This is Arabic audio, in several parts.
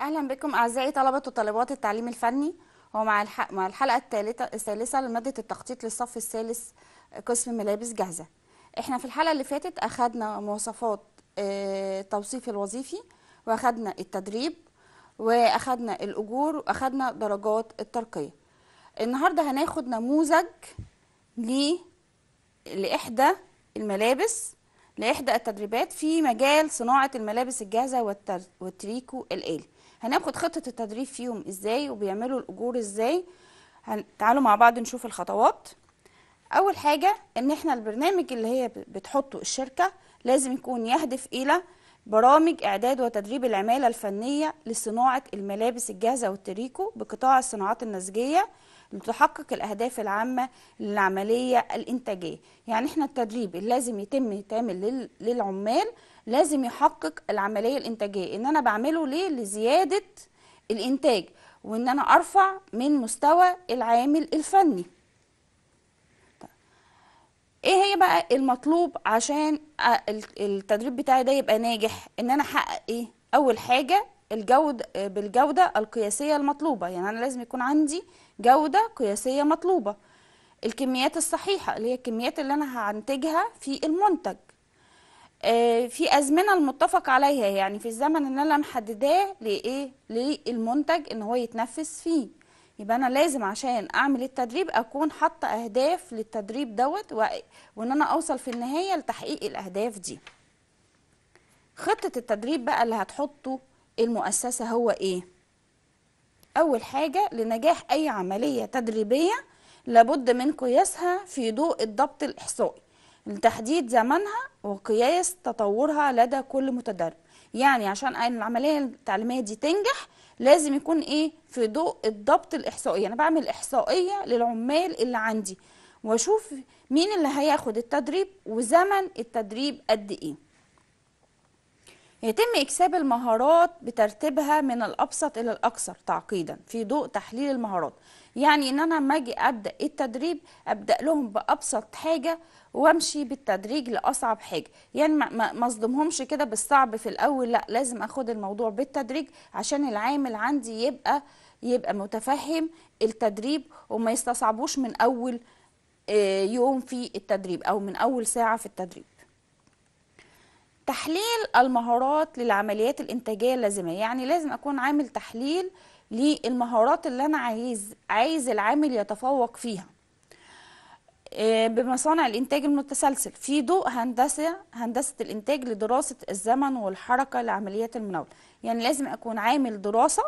اهلا بكم اعزائي طلبه وطالبات التعليم الفني ومع الحق مع الحلقه الثالثه الثالثه لماده التخطيط للصف الثالث قسم ملابس جاهزه احنا في الحلقه اللي فاتت اخذنا مواصفات التوصيف آه، الوظيفي واخذنا التدريب واخذنا الاجور واخذنا درجات الترقيه النهارده هناخد نموذج ل لاحدى الملابس لاحدى التدريبات في مجال صناعه الملابس الجاهزه والتريكو الالي هناخد خطه التدريب فيهم ازاي وبيعملوا الاجور ازاي هن... تعالوا مع بعض نشوف الخطوات اول حاجه ان احنا البرنامج اللي هي بتحطه الشركه لازم يكون يهدف الى برامج اعداد وتدريب العماله الفنيه لصناعه الملابس الجاهزه والتريكو بقطاع الصناعات النسجيه لتحقق الاهداف العامه للعمليه الانتاجيه يعني احنا التدريب اللي لازم يتم يتعمل للعمال لازم يحقق العمليه الانتاجيه ان انا بعمله ليه لزياده الانتاج وان انا ارفع من مستوى العامل الفني ايه هي بقى المطلوب عشان التدريب بتاعي ده يبقى ناجح ان انا احقق ايه اول حاجه الجودة بالجودة القياسية المطلوبة يعني أنا لازم يكون عندي جودة قياسية مطلوبة الكميات الصحيحة اللي هي الكميات اللي أنا هنتجها في المنتج آه، في ازمنه المتفق عليها يعني في الزمن اللي انا محدداه لايه للمنتج ان هو يتنفس فيه يبقى انا لازم عشان اعمل التدريب اكون حاطه اهداف للتدريب دوت وان انا اوصل في النهايه لتحقيق الاهداف دي خطه التدريب بقى اللي هتحطه المؤسسه هو ايه اول حاجه لنجاح اي عمليه تدريبيه لابد من قياسها في ضوء الضبط الاحصائي لتحديد زمنها وقياس تطورها لدى كل متدرب يعني عشان العملية التعليمية دي تنجح لازم يكون ايه في ضوء الضبط الإحصائي أنا بعمل إحصائية للعمال اللي عندي واشوف مين اللي هياخد التدريب وزمن التدريب قد ايه يتم إكساب المهارات بترتيبها من الأبسط إلى الأكثر تعقيدا في ضوء تحليل المهارات يعني إن أنا لما أجي أبدأ التدريب أبدأ لهم بأبسط حاجة وامشي بالتدريج لاصعب حاجه يعني ما اصدمهمش كده بالصعب في الاول لا لازم اخد الموضوع بالتدريج عشان العامل عندي يبقى يبقى متفهم التدريب وما يستصعبوش من اول آه، يوم في التدريب او من اول ساعه في التدريب تحليل المهارات للعمليات الانتاجيه اللازمه يعني لازم اكون عامل تحليل للمهارات اللي انا عايز عايز العامل يتفوق فيها آه، بمصانع الانتاج المتسلسل في ضوء هندسه هندسه الانتاج لدراسه الزمن والحركه لعمليات المناوله يعني لازم اكون عامل دراسه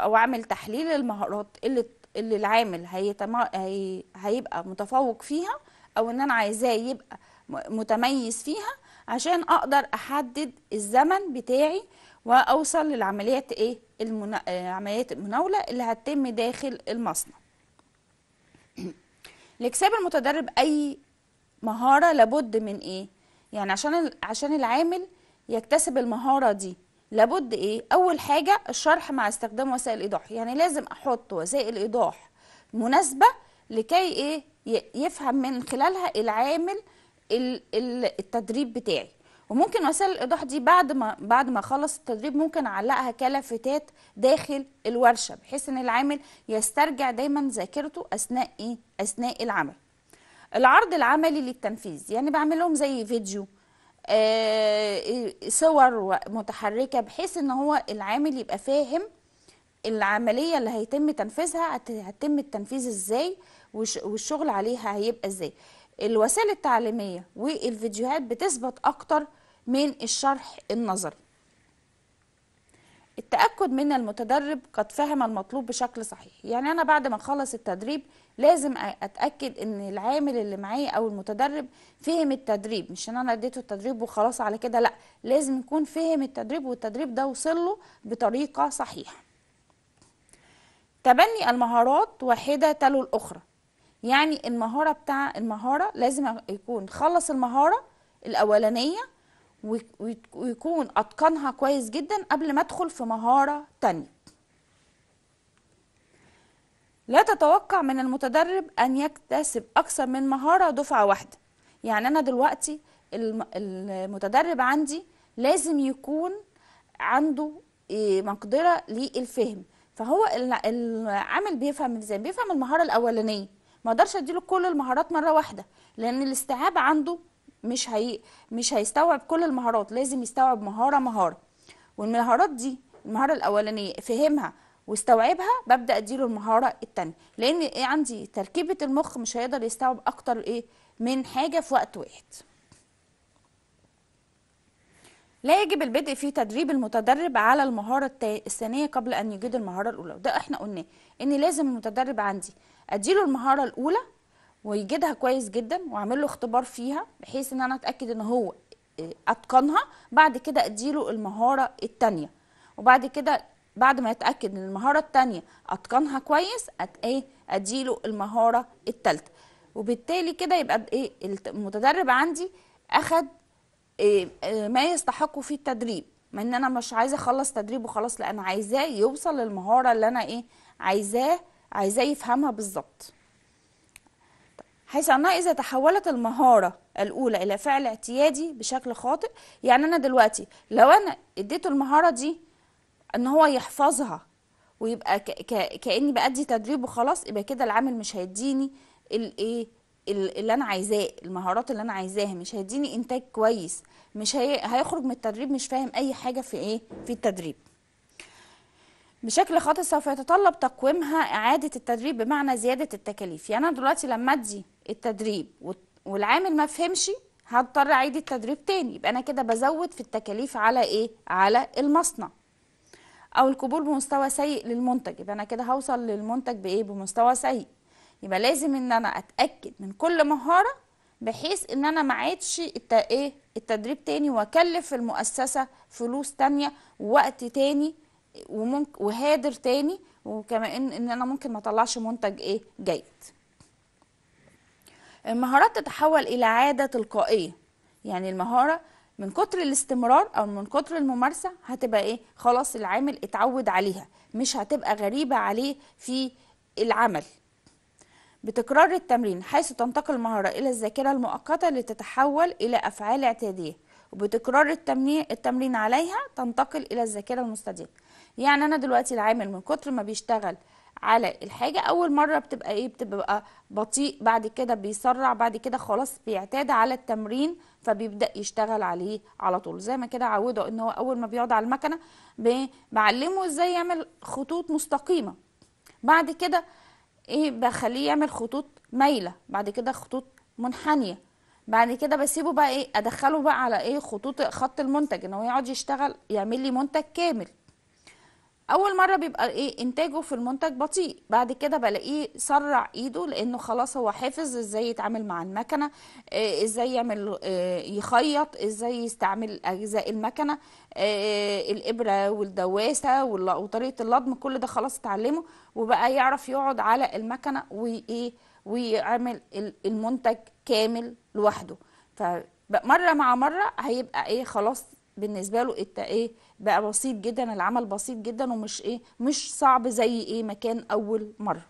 او عامل تحليل المهارات اللي اللي العامل هي... هيبقى متفوق فيها او ان انا عايزاه يبقى متميز فيها عشان اقدر احدد الزمن بتاعي واوصل للعمليات ايه المنا... آه، عمليات المناوله اللي هتتم داخل المصنع لكساب المتدرب اي مهاره لابد من ايه يعني عشان عشان العامل يكتسب المهاره دي لابد ايه اول حاجه الشرح مع استخدام وسائل ايضاح يعني لازم احط وسائل ايضاح مناسبه لكي ايه يفهم من خلالها العامل التدريب بتاعي وممكن وسائل الايضاح دي بعد ما بعد ما اخلص التدريب ممكن اعلقها كلافتات داخل الورشه بحيث ان العامل يسترجع دايما ذاكرته اثناء ايه اثناء العمل العرض العملي للتنفيذ يعني بعمل لهم زي فيديو آه صور متحركه بحيث ان هو العامل يبقى فاهم العمليه اللي هيتم تنفيذها هتتم التنفيذ ازاي والشغل عليها هيبقى ازاي الوسائل التعليميه والفيديوهات بتثبت اكتر من الشرح النظري التأكد من المتدرب قد فهم المطلوب بشكل صحيح يعني أنا بعد ما أخلص التدريب لازم أتأكد إن العامل اللي معايا أو المتدرب فهم التدريب مش إن أنا اديته التدريب وخلاص على كده لأ لازم يكون فهم التدريب والتدريب ده وصل له بطريقة صحيحة تبني المهارات واحدة تلو الأخرى يعني المهارة بتاع المهارة لازم يكون خلص المهارة الأولانية ويكون اتقنها كويس جدا قبل ما ادخل في مهاره تانية لا تتوقع من المتدرب ان يكتسب اكثر من مهاره دفعه واحده يعني انا دلوقتي المتدرب عندي لازم يكون عنده إيه، مقدره للفهم فهو العامل بيفهم ازاي بيفهم المهاره الاولانيه ما اقدرش اديله كل المهارات مره واحده لان الاستيعاب عنده مش هي مش هيستوعب كل المهارات لازم يستوعب مهاره مهاره والمهارات دي المهاره الاولانيه فهمها واستوعبها ببدا اديله المهاره الثانيه لان إيه، عندي تركيبه المخ مش هيقدر يستوعب اكتر ايه من حاجه في وقت واحد لا يجب البدء في تدريب المتدرب على المهارة الثانية قبل أن يجيد المهارة الأولى وده إحنا قلناه إن لازم المتدرب عندي أديله المهارة الأولى ويجدها كويس جدا واعمل له اختبار فيها بحيث ان انا اتاكد ان هو آه، اتقنها بعد كده اديله المهاره الثانيه وبعد كده بعد ما يتاكد ان المهاره الثانيه اتقنها كويس ايه اديله المهاره الثالثه وبالتالي كده يبقى ايه المتدرب عندي اخد إيه ما يستحقه في التدريب ما ان انا مش عايزه اخلص تدريب وخلاص لا انا عايزاه يوصل للمهاره اللي انا ايه عايزاه عايزاه يفهمها بالظبط حيث أنها إذا تحولت المهارة الأولى إلى فعل اعتيادي بشكل خاطئ يعني أنا دلوقتي لو أنا اديته المهارة دي أن هو يحفظها ويبقى كأني بأدي تدريب وخلاص يبقى كده العامل مش هيديني الإيه اللي انا عايزاه المهارات اللي انا عايزاها مش هيديني انتاج كويس مش هي... هيخرج من التدريب مش فاهم اي حاجه في ايه في التدريب بشكل خاطئ سوف يتطلب تقويمها اعاده التدريب بمعنى زياده التكاليف يعني انا دلوقتي لما ادي التدريب والعامل ما فهمش هضطر اعيد التدريب تاني يبقى انا كده بزود في التكاليف على ايه على المصنع او القبول بمستوى سيء للمنتج يبقى انا كده هوصل للمنتج بايه بمستوى سيء يبقى لازم ان انا اتاكد من كل مهاره بحيث ان انا ما الت... ايه التدريب تاني واكلف المؤسسه فلوس تانية ووقت تاني وممكن وهادر تاني وكمان ان انا ممكن ما اطلعش منتج ايه جيد المهارات تتحول إلى عادة تلقائية يعني المهارة من كتر الاستمرار أو من كتر الممارسة هتبقى إيه خلاص العامل اتعود عليها مش هتبقى غريبة عليه في العمل بتكرار التمرين حيث تنتقل المهارة إلى الذاكرة المؤقتة لتتحول إلى أفعال اعتيادية وبتكرار التمرين, التمرين عليها تنتقل إلى الذاكرة المستديره يعني أنا دلوقتي العامل من كتر ما بيشتغل على الحاجه اول مره بتبقى ايه بتبقى بطيء بعد كده بيسرع بعد كده خلاص بيعتاد على التمرين فبيبدا يشتغل عليه على طول زي ما كده عوده ان هو اول ما بيقعد على المكنه بعلمه ازاي يعمل خطوط مستقيمه بعد كده ايه بخليه يعمل خطوط مايله بعد كده خطوط منحنيه بعد كده بسيبه بقى ايه ادخله بقى على ايه خطوط خط المنتج ان هو يقعد يشتغل يعمل لي منتج كامل اول مره بيبقى ايه انتاجه في المنتج بطيء بعد كده بلاقيه سرع ايده لانه خلاص هو حافظ ازاي يتعامل مع المكنه إيه، ازاي يعمل إيه، يخيط ازاي يستعمل اجزاء المكنه إيه، الابره والدواسه وطريقه اللضم كل ده خلاص اتعلمه وبقى يعرف يقعد على المكنه وايه ويعمل المنتج كامل لوحده فمره مع مره هيبقى ايه خلاص بالنسبه له انت ايه بقى بسيط جدا العمل بسيط جدا ومش ايه مش صعب زي ايه ما كان اول مره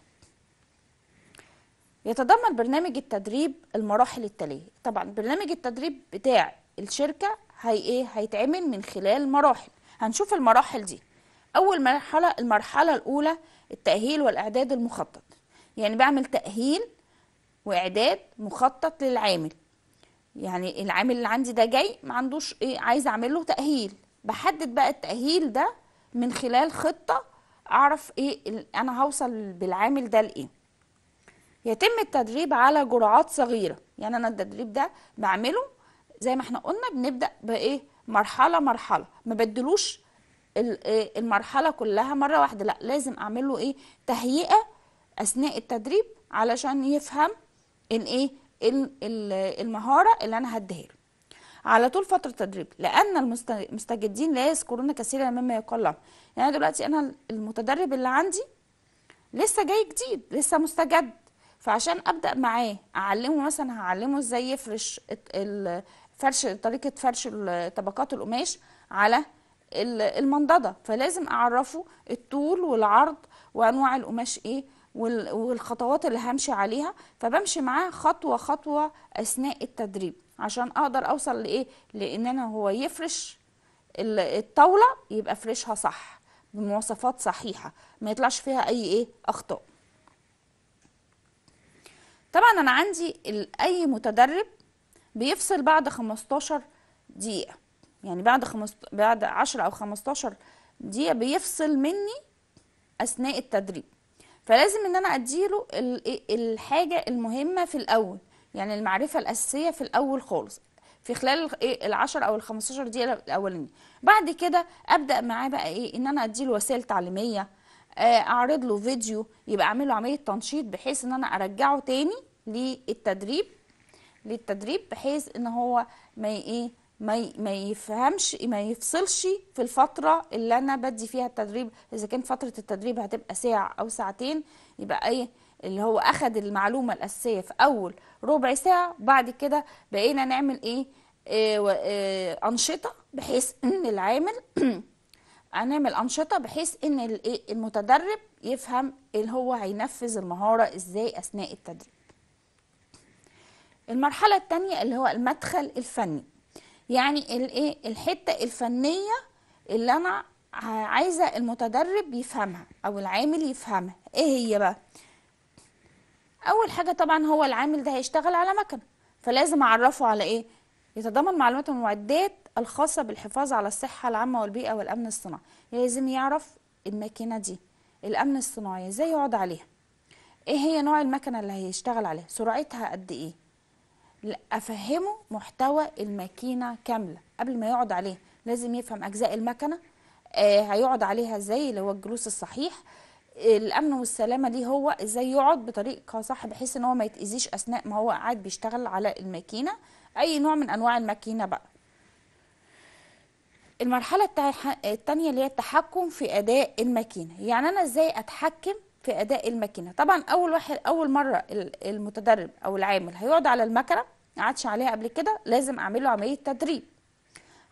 يتضمن برنامج التدريب المراحل التاليه طبعا برنامج التدريب بتاع الشركه هي ايه هيتعمل من خلال مراحل هنشوف المراحل دي اول مرحله المرحله الاولى التاهيل والاعداد المخطط يعني بعمل تاهيل واعداد مخطط للعامل يعني العامل اللي عندي ده جاي ما عندوش ايه عايز اعمل له تاهيل بحدد بقى التاهيل ده من خلال خطه اعرف ايه انا هوصل بالعامل ده لايه يتم التدريب على جرعات صغيره يعني انا التدريب ده بعمله زي ما احنا قلنا بنبدا بايه مرحله مرحله ما بدلوش إيه، المرحله كلها مره واحده لا لازم اعمل له ايه تهيئه اثناء التدريب علشان يفهم الايه المهارة اللي أنا هديها له على طول فترة تدريب لأن المستجدين لا يذكرون كثيرا مما يقال لهم يعني دلوقتي أنا المتدرب اللي عندي لسه جاي جديد لسه مستجد فعشان أبدأ معاه أعلمه مثلا هعلمه إزاي يفرش الفرش طريقة فرش طبقات القماش على المنضدة فلازم أعرفه الطول والعرض وأنواع القماش إيه والخطوات اللي همشي عليها فبمشي معاه خطوه خطوه اثناء التدريب عشان اقدر اوصل لايه لان انا هو يفرش الطاوله يبقى فرشها صح بمواصفات صحيحه ما يطلعش فيها اي ايه اخطاء طبعا انا عندي اي متدرب بيفصل بعد 15 دقيقه يعني بعد خمس بعد 10 او 15 دقيقه بيفصل مني اثناء التدريب فلازم ان انا اديله إيه، الحاجه المهمه في الاول يعني المعرفه الاساسيه في الاول خالص في خلال ايه ال10 او ال15 دقيقه الاولانيه بعد كده ابدا معاه بقى ايه ان انا اديله وسائل تعليميه آه، اعرض له فيديو يبقى اعمل له عمليه تنشيط بحيث ان انا ارجعه تاني للتدريب للتدريب بحيث ان هو ما ايه ما يفهمش ما يفصلش في الفتره اللي انا بدي فيها التدريب اذا كانت فتره التدريب هتبقى ساعه او ساعتين يبقى اي اللي هو اخد المعلومه الاساسيه في اول ربع ساعه بعد كده بقينا نعمل ايه, إيه, إيه انشطه بحيث ان العامل هنعمل انشطه بحيث ان إيه؟ المتدرب يفهم اللي هو هينفذ المهاره ازاي اثناء التدريب المرحله الثانيه اللي هو المدخل الفني يعني الايه الحته الفنيه اللي انا عايزه المتدرب يفهمها او العامل يفهمها ايه هي بقى اول حاجه طبعا هو العامل ده هيشتغل على مكنه فلازم اعرفه على ايه يتضمن معلومات المعدات الخاصه بالحفاظ على الصحه العامه والبيئه والامن الصناعي لازم يعرف الماكينه دي الامن الصناعي ازاي يقعد عليها ايه هي نوع المكنه اللي هيشتغل عليها سرعتها قد ايه افهمه محتوى الماكينه كامله قبل ما يقعد عليها لازم يفهم اجزاء المكنه آه هيقعد عليها ازاي اللي هو الجلوس الصحيح الامن والسلامه ليه هو ازاي يقعد بطريقه صح بحيث ان هو ما يتاذيش اثناء ما هو قاعد بيشتغل على الماكينه اي نوع من انواع الماكينه بقى المرحله الثانيه اللي هي التحكم في اداء الماكينه يعني انا ازاي اتحكم في اداء الماكينه طبعا اول واحد اول مره المتدرب او العامل هيقعد على المكنه ما قعدش عليها قبل كده لازم اعمل له عمليه تدريب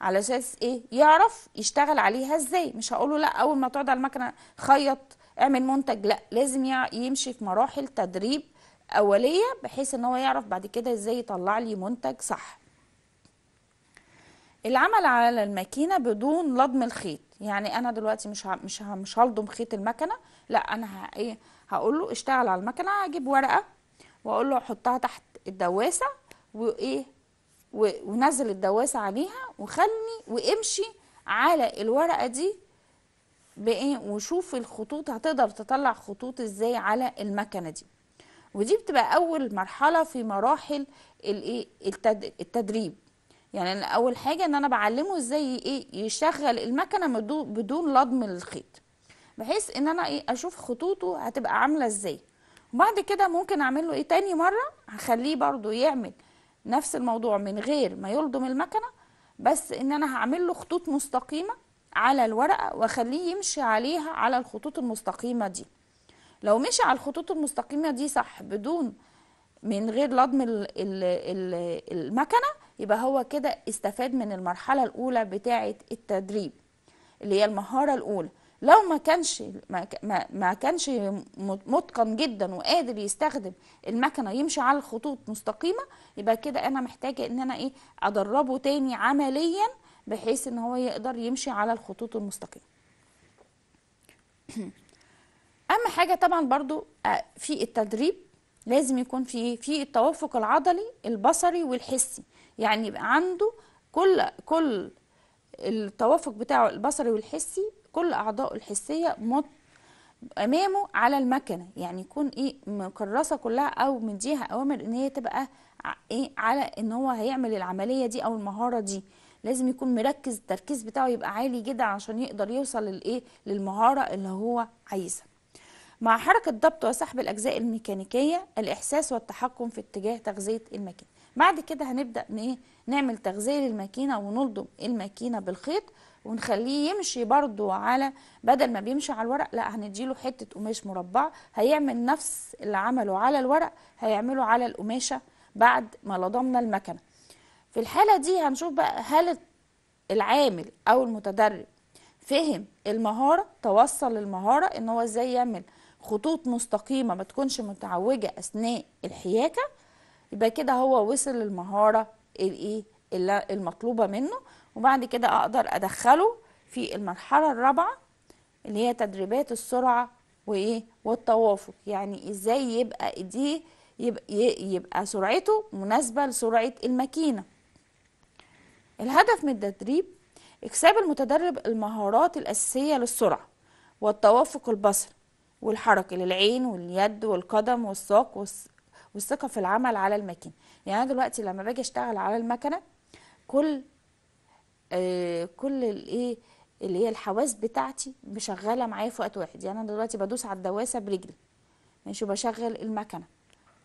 على اساس ايه يعرف يشتغل عليها ازاي مش له لا اول ما تقعد على المكنه خيط اعمل منتج لا لازم يمشي في مراحل تدريب اوليه بحيث ان هو يعرف بعد كده ازاي يطلع لي منتج صح العمل على الماكينه بدون لضم الخيط يعني انا دلوقتي مش مش هلضم خيط المكنه لا انا ايه هقول له اشتغل على المكنه هجيب ورقه واقول له حطها تحت الدواسه وايه ونزل الدواسه عليها وخلني وامشي على الورقه دي بايه وشوف الخطوط هتقدر تطلع خطوط ازاي على المكنه دي ودي بتبقى اول مرحله في مراحل الايه التدريب يعني أنا اول حاجه ان انا بعلمه ازاي ايه يشغل المكنه بدون لضم الخيط بحيث ان انا ايه اشوف خطوطه هتبقى عامله ازاي وبعد كده ممكن اعمل له ايه تاني مره هخليه برده يعمل نفس الموضوع من غير ما يلضم المكنه بس ان انا هعمل له خطوط مستقيمه على الورقه واخليه يمشي عليها على الخطوط المستقيمه دي لو مشي على الخطوط المستقيمه دي صح بدون من غير لضم المكنه يبقى هو كده استفاد من المرحله الاولى بتاعه التدريب اللي هي المهاره الاولى لو ما كانش ما, ما كانش متقن جدا وقادر يستخدم المكنه يمشي على الخطوط مستقيمه يبقى كده انا محتاجه ان انا ايه ادربه تاني عمليا بحيث ان هو يقدر يمشي على الخطوط المستقيمه اهم حاجه طبعا برضو آه، في التدريب لازم يكون في إيه، في التوافق العضلي البصري والحسي يعني يبقى عنده كل كل التوافق بتاعه البصري والحسي كل أعضائه الحسية مط أمامه على المكنة يعني يكون إيه مكرسة كلها أو مديها أوامر إن هي تبقى إيه على إن هو هيعمل العملية دي أو المهارة دي لازم يكون مركز التركيز بتاعه يبقى عالي جدا عشان يقدر يوصل للايه للمهاره اللي هو عايزها مع حركه ضبط وسحب الاجزاء الميكانيكيه الاحساس والتحكم في اتجاه تغذيه الماكينه بعد كده هنبدا إيه، نعمل تغذيه للماكينه ونلضم الماكينه بالخيط ونخليه يمشي برضو على بدل ما بيمشي على الورق لا هنديله حتة قماش مربعة هيعمل نفس اللي عمله على الورق هيعمله على القماشة بعد ما لضمنا المكنة في الحالة دي هنشوف بقى هل العامل أو المتدرب فهم المهارة توصل للمهارة ان هو ازاي يعمل خطوط مستقيمة ما تكونش متعوجة أثناء الحياكة يبقى كده هو وصل للمهارة الايه المطلوبة منه وبعد كده اقدر ادخله في المرحله الرابعه اللي هي تدريبات السرعه وايه والتوافق يعني ازاي يبقى ايديه يبقى, يبقى سرعته مناسبه لسرعه الماكينه الهدف من التدريب اكساب المتدرب المهارات الاساسيه للسرعه والتوافق البصري والحركة للعين واليد والقدم والساق والثقه في العمل على الماكينه يعني انا دلوقتي لما باجي اشتغل على المكنه كل آه، كل الايه اللي هي الحواس بتاعتي مشغله معايا في وقت واحد يعني انا دلوقتي بدوس على الدواسه برجلي ماشي وبشغل المكنه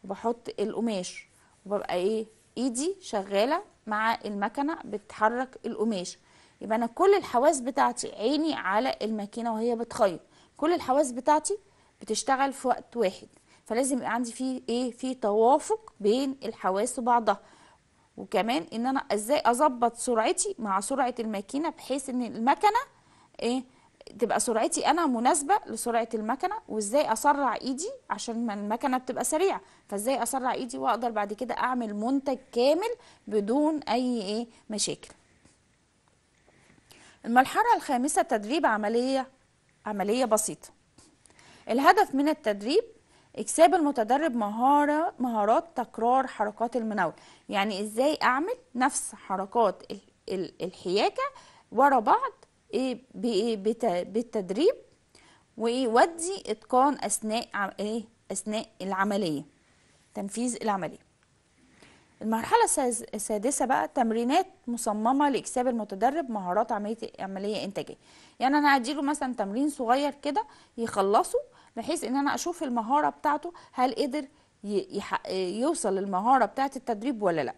وبحط القماش وببقى ايه ايدي شغاله مع المكنه بتحرك القماش يبقى انا كل الحواس بتاعتي عيني على الماكينه وهي بتخيط كل الحواس بتاعتي بتشتغل في وقت واحد فلازم يبقى عندي فيه ايه في توافق بين الحواس وبعضها وكمان ان انا ازاي اظبط سرعتي مع سرعه الماكينه بحيث ان المكنه ايه تبقى سرعتي انا مناسبه لسرعه المكنه وازاي اسرع ايدي عشان ما المكنه بتبقى سريعه فازاي اسرع ايدي واقدر بعد كده اعمل منتج كامل بدون اي ايه مشاكل المرحله الخامسه تدريب عمليه عمليه بسيطه الهدف من التدريب اكساب المتدرب مهارة مهارات تكرار حركات المناول يعني ازاي اعمل نفس حركات الحياكة ورا بعض إيه، إيه، بالتدريب وودي اتقان اثناء ايه اثناء العملية تنفيذ العملية المرحلة السادسة بقى تمرينات مصممة لإكساب المتدرب مهارات عملية عملية إنتاجية يعني أنا أديله مثلا تمرين صغير كده يخلصه بحيث ان انا اشوف المهاره بتاعته هل قدر يوصل للمهاره بتاعه التدريب ولا لا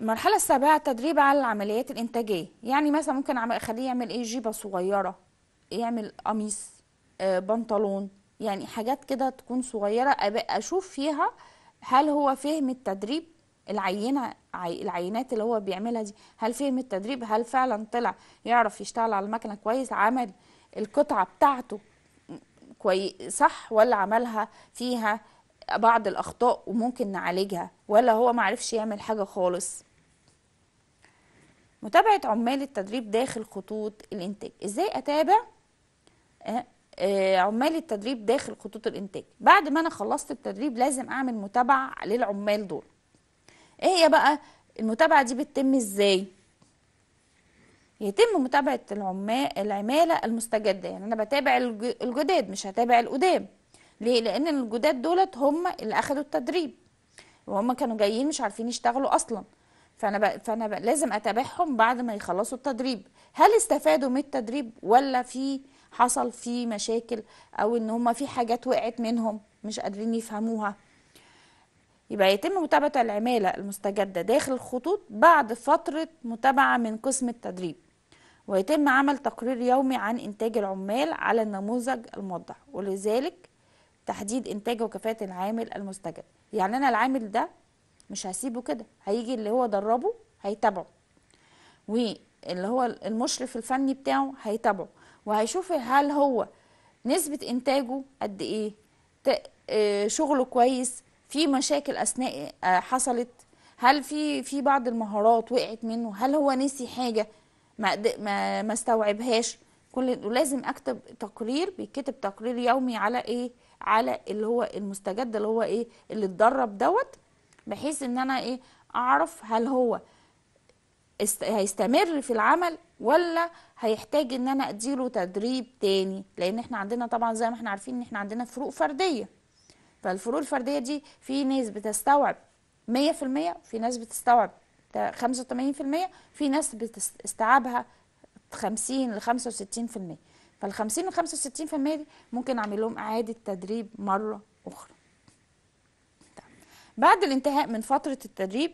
المرحله السابعه التدريب على العمليات الانتاجيه يعني مثلا ممكن اخليه يعمل ايه جيبه صغيره يعمل قميص آه، بنطلون يعني حاجات كده تكون صغيره اشوف فيها هل هو فهم التدريب العينه العينات اللي هو بيعملها دي هل فهم التدريب هل فعلا طلع يعرف يشتغل على المكنه كويس عمل القطعه بتاعته كوي صح ولا عملها فيها بعض الاخطاء وممكن نعالجها ولا هو معرفش يعمل حاجه خالص متابعه عمال التدريب داخل خطوط الانتاج ازاي اتابع آه، آه، عمال التدريب داخل خطوط الانتاج بعد ما انا خلصت التدريب لازم اعمل متابعه للعمال دول ايه هي بقى المتابعه دي بتتم ازاي يتم متابعة العمال العمالة المستجدة يعني أنا بتابع الجداد مش هتابع القدام ليه؟ لأن الجداد دولت هم اللي أخدوا التدريب وهم كانوا جايين مش عارفين يشتغلوا أصلا فأنا ب... فأنا ب... لازم أتابعهم بعد ما يخلصوا التدريب هل استفادوا من التدريب ولا في حصل في مشاكل أو إن هم في حاجات وقعت منهم مش قادرين يفهموها يبقى يتم متابعة العمالة المستجدة داخل الخطوط بعد فترة متابعة من قسم التدريب ويتم عمل تقرير يومي عن إنتاج العمال على النموذج الموضح ولذلك تحديد إنتاج وكفاءة العامل المستجد يعني أنا العامل ده مش هسيبه كده هيجي اللي هو دربه هيتابعه واللي هو المشرف الفني بتاعه هيتابعه وهيشوف هل هو نسبة إنتاجه قد إيه آه، شغله كويس في مشاكل أثناء آه، حصلت هل في في بعض المهارات وقعت منه هل هو نسي حاجة ما ما, ما استوعبهاش كل ولازم اكتب تقرير بيتكتب تقرير يومي على ايه على اللي هو المستجد اللي هو ايه اللي اتدرب دوت بحيث ان انا ايه اعرف هل هو است... هيستمر في العمل ولا هيحتاج ان انا اديله تدريب تاني لان احنا عندنا طبعا زي ما احنا عارفين ان احنا عندنا فروق فرديه فالفروق الفرديه دي في ناس بتستوعب 100% في ناس بتستوعب 85% في ناس بتستيعبها 50 ل 65% فال 50 ل 65% دي ممكن اعمل لهم اعاده تدريب مره اخرى بعد الانتهاء من فتره التدريب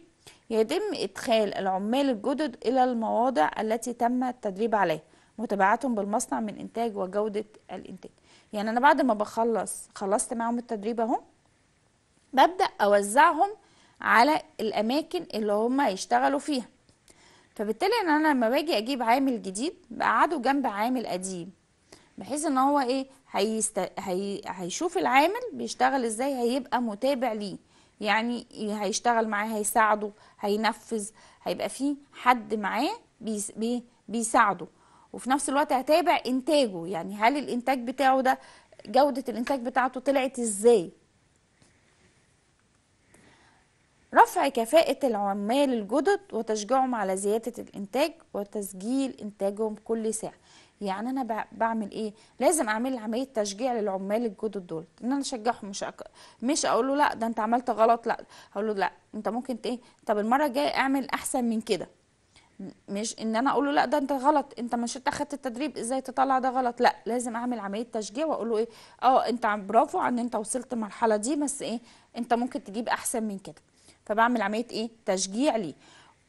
يتم ادخال العمال الجدد الى المواضع التي تم التدريب عليها متابعتهم بالمصنع من انتاج وجوده الانتاج يعني انا بعد ما بخلص خلصت معاهم التدريب اهو ببدا اوزعهم على الاماكن اللي هم هيشتغلوا فيها فبالتالي ان انا لما باجي اجيب عامل جديد بقعده جنب عامل قديم بحيث ان هو ايه هيست... هي... هيشوف العامل بيشتغل ازاي هيبقى متابع ليه يعني هيشتغل معاه هيساعده هينفذ هيبقى فيه حد معاه بيس... بي... بيساعده وفي نفس الوقت هتابع انتاجه يعني هل الانتاج بتاعه ده جودة الانتاج بتاعته طلعت ازاي رفع كفاءة العمال الجدد وتشجيعهم على زيادة الإنتاج وتسجيل إنتاجهم كل ساعة يعني أنا بعمل إيه؟ لازم أعمل عملية تشجيع للعمال الجدد دول إن أنا أشجعهم مش أك... مش أقول له لأ ده أنت عملت غلط لأ أقول له لأ أنت ممكن إيه؟ طب المرة الجاية أعمل أحسن من كده مش ان انا اقول له لا ده انت غلط انت مش انت اخدت التدريب ازاي تطلع ده غلط لا لازم اعمل عمليه تشجيع واقول له ايه اه انت برافو ان انت وصلت المرحله دي بس ايه انت ممكن تجيب احسن من كده فبعمل عمليه ايه تشجيع ليه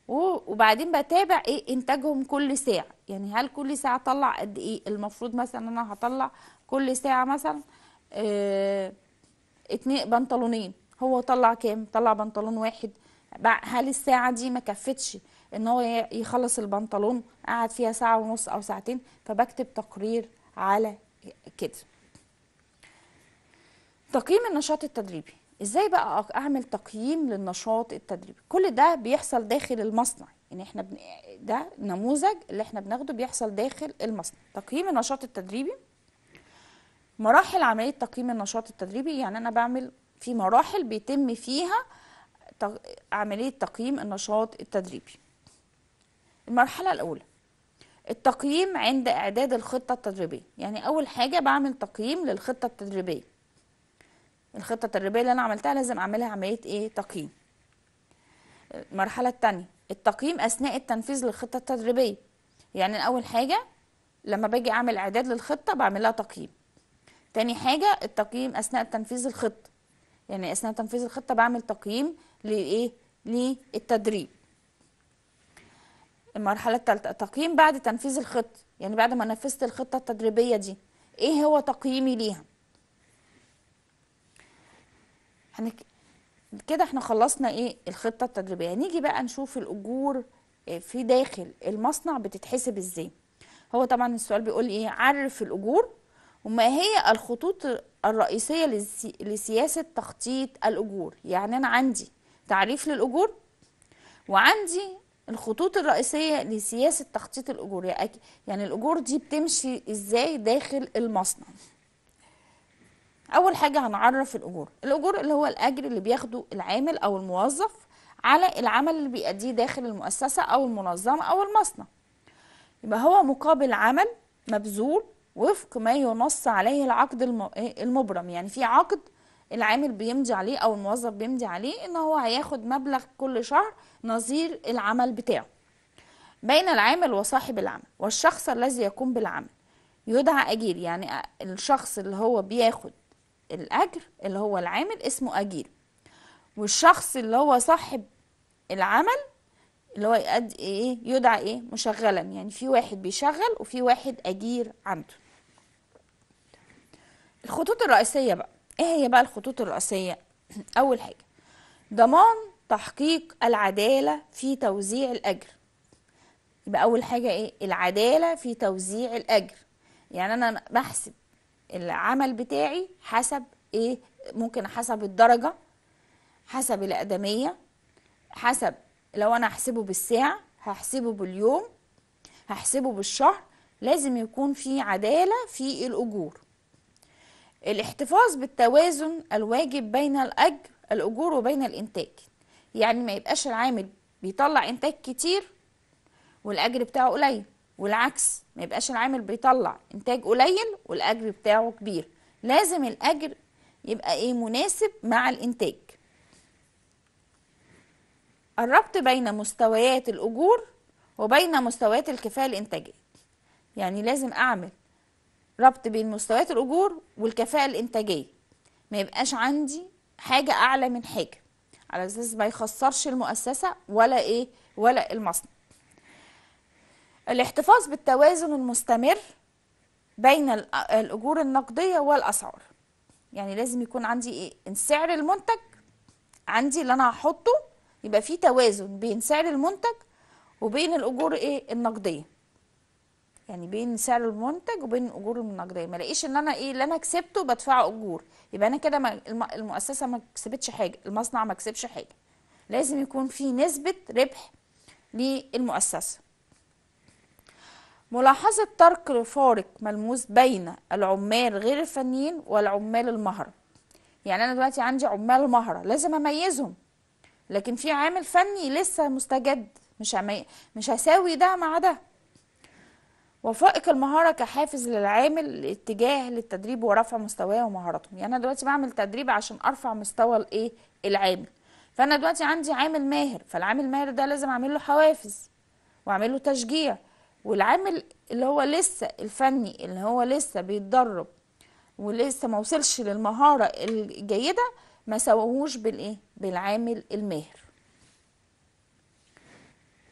وبعدين بتابع ايه انتاجهم كل ساعه يعني هل كل ساعه اطلع قد ايه المفروض مثلا انا هطلع كل ساعه مثلا اه اتنين بنطلونين هو طلع كام طلع بنطلون واحد هل الساعه دي ما كفتش ان هو يخلص البنطلون قعد فيها ساعه ونص او ساعتين فبكتب تقرير على كده تقييم النشاط التدريبي ازاي بقى اعمل تقييم للنشاط التدريبي كل ده بيحصل داخل المصنع يعني احنا بن... ده نموذج اللي احنا بناخده بيحصل داخل المصنع تقييم النشاط التدريبي مراحل عمليه تقييم النشاط التدريبي يعني انا بعمل في مراحل بيتم فيها عمليه تقييم النشاط التدريبي المرحله الاولى التقييم عند اعداد الخطه التدريبيه يعني اول حاجه بعمل تقييم للخطه التدريبيه الخطه التدريبيه اللي انا عملتها لازم اعملها عمليه ايه تقييم المرحله الثانيه التقييم اثناء التنفيذ للخطه التدريبيه يعني اول حاجه لما باجي اعمل اعداد للخطه بعملها تقييم تاني حاجه التقييم اثناء تنفيذ الخطه يعني اثناء تنفيذ الخطه بعمل تقييم لايه للتدريب المرحله الثالثه تقييم بعد تنفيذ الخطه يعني بعد ما نفذت الخطه التدريبيه دي ايه هو تقييمي ليها هنك... كده احنا خلصنا ايه الخطه التدريبيه نيجي بقى نشوف الاجور آه، في داخل المصنع بتتحسب ازاي هو طبعا السؤال بيقول ايه عرف الاجور وما هي الخطوط الرئيسيه لسياسه تخطيط الاجور يعني انا عندي تعريف للاجور وعندي الخطوط الرئيسيه لسياسه تخطيط الاجور يعني, يعني الاجور دي بتمشي ازاي داخل المصنع اول حاجه هنعرف الاجور الاجور اللي هو الاجر اللي بياخده العامل او الموظف على العمل اللي بيأديه داخل المؤسسه او المنظمه او المصنع يبقى هو مقابل عمل مبذول وفق ما ينص عليه العقد المبرم يعني في عقد العامل بيمضي عليه او الموظف بيمضي عليه ان هو هياخد مبلغ كل شهر نظير العمل بتاعه بين العامل وصاحب العمل والشخص الذي يقوم بالعمل يدعى اجير يعني الشخص اللي هو بياخد الأجر اللي هو العامل اسمه أجير والشخص اللي هو صاحب العمل اللي هو يقد إيه يدعى إيه مشغلا يعني في واحد بيشغل وفي واحد أجير عنده الخطوط الرئيسية بقى إيه هي بقى الخطوط الرئيسية أول حاجة ضمان تحقيق العدالة في توزيع الأجر يبقى أول حاجة إيه العدالة في توزيع الأجر يعني أنا بحسب العمل بتاعي حسب ايه ممكن حسب الدرجه حسب الاقدميه حسب لو انا هحسبه بالساعه هحسبه باليوم هحسبه بالشهر لازم يكون في عداله في الاجور الاحتفاظ بالتوازن الواجب بين الاجر الاجور وبين الانتاج يعني ما يبقاش العامل بيطلع انتاج كتير والاجر بتاعه قليل والعكس ما يبقاش العامل بيطلع انتاج قليل والاجر بتاعه كبير لازم الاجر يبقى ايه مناسب مع الانتاج الربط بين مستويات الاجور وبين مستويات الكفاءه الانتاجيه يعني لازم اعمل ربط بين مستويات الاجور والكفاءه الانتاجيه ما يبقاش عندي حاجه اعلى من حاجه على اساس ما يخسرش المؤسسه ولا ايه ولا المصنع الاحتفاظ بالتوازن المستمر بين الأجور النقدية والأسعار يعني لازم يكون عندي إيه؟ سعر المنتج عندي اللي أنا هحطه يبقى في توازن بين سعر المنتج وبين الأجور إيه النقدية يعني بين سعر المنتج وبين الأجور النقدية ما لاقيش إن أنا إيه اللي أنا كسبته بدفع أجور يبقى أنا كده المؤسسة ما كسبتش حاجة المصنع ما كسبش حاجة لازم يكون في نسبة ربح للمؤسسة ملاحظة ترك فارق ملموس بين العمال غير الفنيين والعمال المهرة يعني أنا دلوقتي عندي عمال مهرة لازم أميزهم لكن في عامل فني لسه مستجد مش عمي... مش هساوي ده مع ده وفائق المهارة كحافز للعامل الاتجاه للتدريب ورفع مستواه ومهاراته يعني أنا دلوقتي بعمل تدريب عشان أرفع مستوى الإيه العامل فأنا دلوقتي عندي عامل ماهر فالعامل الماهر ده لازم أعمل له حوافز وأعمل له تشجيع والعامل اللي هو لسه الفني اللي هو لسه بيتدرب ولسه ما وصلش للمهارة الجيدة ما سواهوش بالايه بالعامل الماهر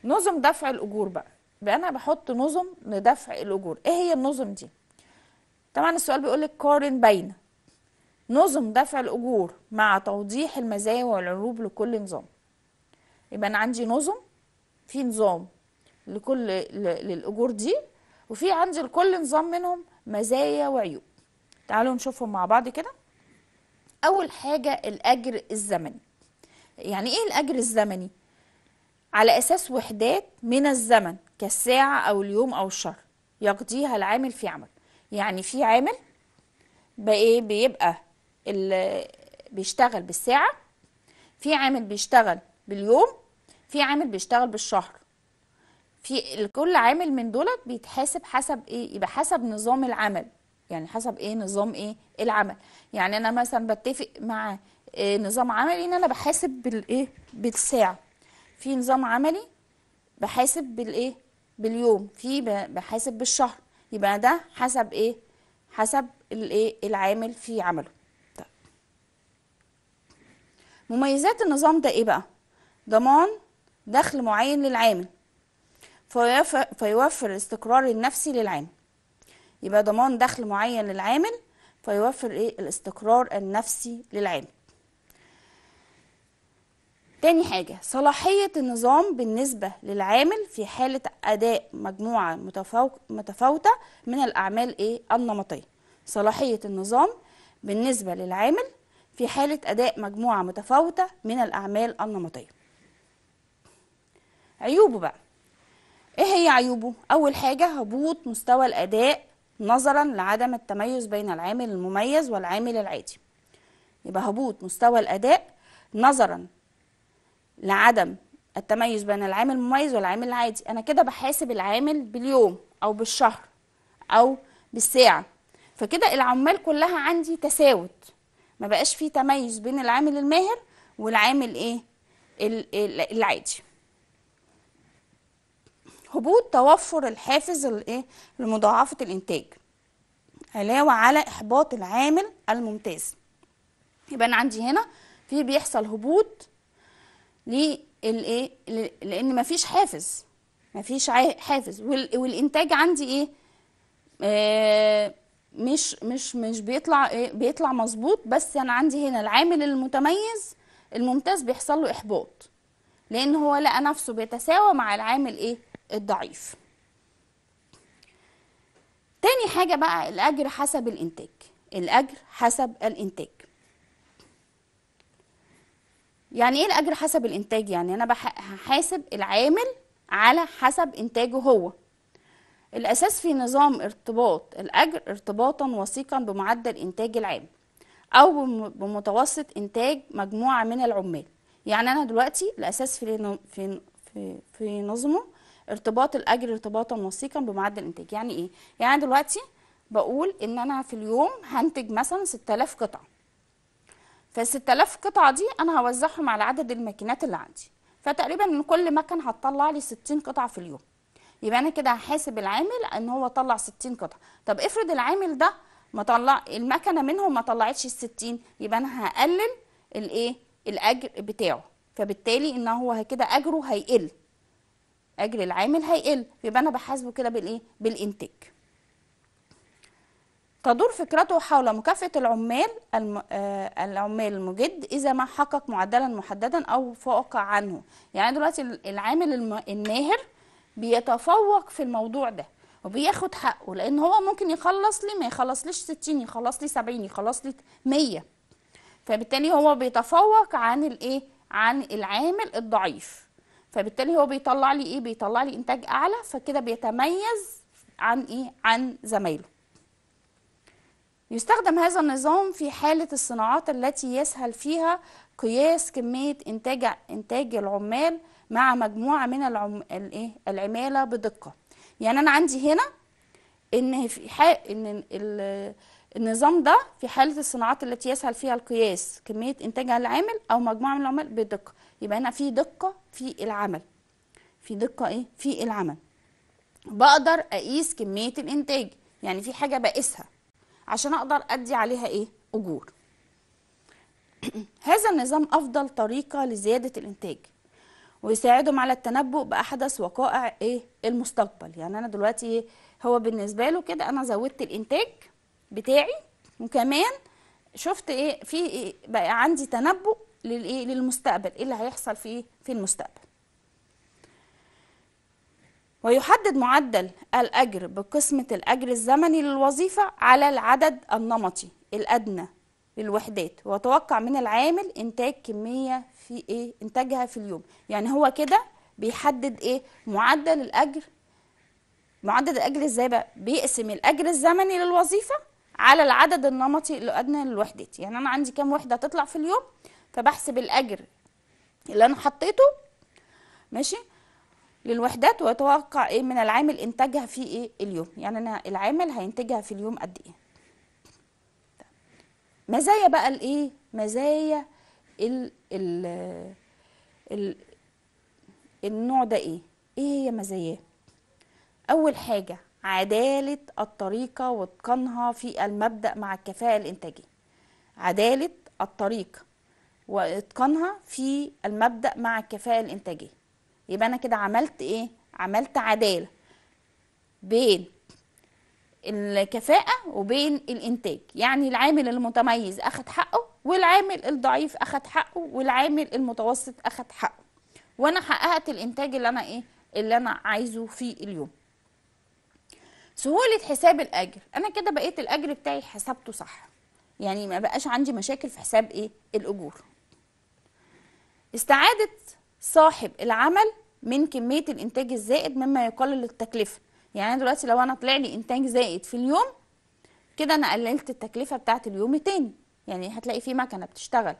نظم دفع الاجور بقى بقى انا بحط نظم لدفع الاجور ايه هي النظم دي طبعا السؤال بيقول لك قارن بين نظم دفع الاجور مع توضيح المزايا والعيوب لكل نظام يبقى انا عندي نظم في نظام لكل للاجور دي وفي عندي لكل نظام منهم مزايا وعيوب تعالوا نشوفهم مع بعض كده اول حاجه الاجر الزمني يعني ايه الاجر الزمني على اساس وحدات من الزمن كالساعه او اليوم او الشهر يقضيها العامل في عمل يعني في عامل بايه بيبقى بيشتغل بالساعه في عامل بيشتغل باليوم في عامل بيشتغل بالشهر في كل عامل من دولت بيتحاسب حسب ايه يبقى حسب نظام العمل يعني حسب ايه نظام ايه العمل يعني انا مثلا بتفق مع إيه نظام عملي ان انا بحاسب بالايه بالساعه في نظام عملي بحاسب بالايه باليوم في بحاسب بالشهر يبقى ده حسب ايه حسب الايه العامل في عمله طيب. مميزات النظام ده ايه بقى ضمان دخل معين للعامل فيوفر الاستقرار النفسي للعامل يبقى ضمان دخل معين للعامل فيوفر ايه الاستقرار النفسي للعامل تاني حاجة صلاحية النظام بالنسبة للعامل في حالة أداء مجموعة متفاوتة من الأعمال إيه النمطية صلاحية النظام بالنسبة للعامل في حالة أداء مجموعة متفاوتة من الأعمال النمطية عيوبه بقى ايه هي عيوبه اول حاجه هبوط مستوى الاداء نظرا لعدم التميز بين العامل المميز والعامل العادي يبقى هبوط مستوى الاداء نظرا لعدم التميز بين العامل المميز والعامل العادي انا كده بحاسب العامل باليوم او بالشهر او بالساعه فكده العمال كلها عندي تساوت ما بقاش فيه تميز بين العامل الماهر والعامل ايه العادي هبوط توفر الحافز الايه لمضاعفه الانتاج علاوه على احباط العامل الممتاز يبقى انا عندي هنا في بيحصل هبوط للايه لان مفيش حافز مفيش حافز والانتاج عندي ايه آه، مش مش مش بيطلع ايه بيطلع مظبوط بس انا عندي هنا العامل المتميز الممتاز بيحصل له احباط لان هو لقى نفسه بيتساوى مع العامل ايه الضعيف تاني حاجه بقى الاجر حسب الانتاج الاجر حسب الانتاج يعني ايه الاجر حسب الانتاج يعني انا هحاسب العامل على حسب انتاجه هو الاساس في نظام ارتباط الاجر ارتباطا وثيقا بمعدل انتاج العام او بمتوسط انتاج مجموعه من العمال يعني انا دلوقتي الاساس في في في, في نظمه ارتباط الاجر ارتباطا وثيقا بمعدل الانتاج يعني ايه يعني دلوقتي بقول ان انا في اليوم هنتج مثلا 6000 قطعه فال 6000 قطعه دي انا هوزعهم على عدد الماكينات اللي عندي فتقريبا من كل مكن هتطلع لي 60 قطعه في اليوم يبقى انا كده هحاسب العامل ان هو طلع 60 قطعه طب افرض العامل ده ما طلع المكنه منهم ما طلعتش ال 60 يبقى انا هقلل الايه الاجر بتاعه فبالتالي ان هو كده اجره هيقل اجر العامل هيقل يبقى انا بحاسبه كده بالايه بالانتاج تدور فكرته حول مكافأة العمال الم... آه العمال المجد إذا ما حقق معدلا محددا أو فوق عنه يعني دلوقتي العامل الم... الماهر بيتفوق في الموضوع ده وبياخد حقه لأن هو ممكن يخلص لي ما يخلصليش 60 يخلص لي 70 يخلص لي 100 فبالتالي هو بيتفوق عن الايه عن العامل الضعيف فبالتالي هو بيطلع لي ايه بيطلع لي انتاج اعلى فكده بيتميز عن ايه عن زمايله يستخدم هذا النظام في حالة الصناعات التي يسهل فيها قياس كمية إنتاج إنتاج العمال مع مجموعة من العم... الإيه؟ العمالة بدقة يعني أنا عندي هنا إن في حق إن ال... النظام ده في حالة الصناعات التي يسهل فيها القياس كمية إنتاجها العامل أو مجموعة من العمال بدقة يبقى هنا في دقة في العمل في دقة إيه في العمل بقدر أقيس كمية الإنتاج يعني في حاجة بقيسها عشان أقدر أدي عليها إيه أجور هذا النظام أفضل طريقة لزيادة الإنتاج ويساعدهم على التنبؤ بأحدث وقائع إيه المستقبل يعني أنا دلوقتي هو بالنسبة له كده أنا زودت الإنتاج بتاعي وكمان شفت ايه في إيه بقى عندي تنبؤ للايه للمستقبل ايه اللي هيحصل في إيه في المستقبل ويحدد معدل الأجر بقسمة الأجر الزمني للوظيفة على العدد النمطي الأدنى للوحدات ويتوقع من العامل إنتاج كمية في إيه إنتاجها في اليوم يعني هو كده بيحدد إيه معدل الأجر معدل الأجر إزاي بقى بيقسم الأجر الزمني للوظيفة على العدد النمطي الادنى للوحدات يعني انا عندي كام وحده تطلع في اليوم فبحسب الاجر اللي انا حطيته ماشي للوحدات واتوقع ايه من العامل انتاجها في ايه اليوم يعني انا العامل هينتجها في اليوم قد ايه مزايا بقى الايه مزايا ال ال, ال النوع ده ايه ايه هي مزاياه اول حاجه عدالة الطريقة واتقانها في المبدأ مع الكفاءة الإنتاجية عدالة الطريقة واتقانها في المبدأ مع الكفاءة الإنتاجية يبقى أنا كده عملت إيه؟ عملت عدالة بين الكفاءة وبين الإنتاج يعني العامل المتميز أخد حقه والعامل الضعيف أخد حقه والعامل المتوسط أخد حقه وأنا حققت الإنتاج اللي أنا إيه؟ اللي أنا عايزه في اليوم سهوله حساب الاجر انا كده بقيت الاجر بتاعي حسبته صح يعني ما بقاش عندي مشاكل في حساب ايه الاجور استعاده صاحب العمل من كميه الانتاج الزائد مما يقلل التكلفه يعني دلوقتي لو انا طلع لي انتاج زائد في اليوم كده انا قللت التكلفه بتاعت اليوم تاني يعني هتلاقي في مكنه بتشتغل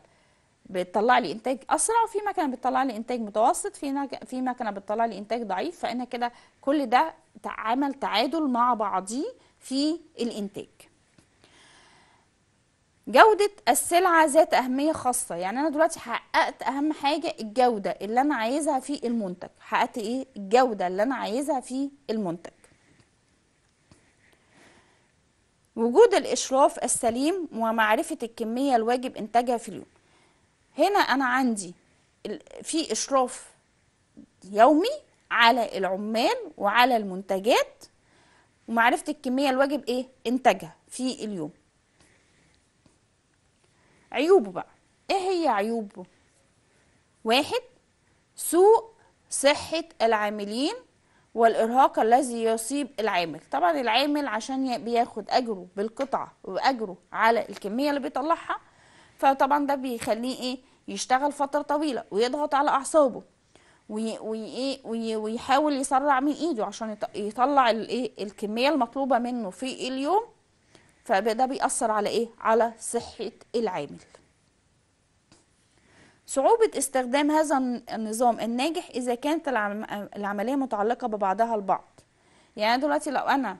بتطلع لي انتاج اسرع وفي مكنه بتطلع لي انتاج متوسط في في مكنه بتطلع لي انتاج ضعيف فانا كده كل ده عمل تعادل مع بعضيه في الانتاج جودة السلعة ذات أهمية خاصة يعني أنا دلوقتي حققت أهم حاجة الجودة اللي أنا عايزها في المنتج حققت إيه الجودة اللي أنا عايزها في المنتج وجود الإشراف السليم ومعرفة الكمية الواجب إنتاجها في اليوم هنا انا عندي في اشراف يومي على العمال وعلى المنتجات ومعرفه الكميه الواجب ايه انتاجها في اليوم عيوبه بقى ايه هي عيوبه واحد سوء صحه العاملين والارهاق الذي يصيب العامل طبعا العامل عشان بياخد اجره بالقطعه واجره على الكميه اللي بيطلعها فطبعا ده بيخليه ايه يشتغل فتره طويله ويضغط على اعصابه وي إيه؟ ويحاول يسرع من ايده عشان يطلع الايه الكميه المطلوبه منه في اليوم فده بيأثر على ايه على صحه العامل صعوبة استخدام هذا النظام الناجح إذا كانت العملية متعلقة ببعضها البعض يعني دلوقتي لو أنا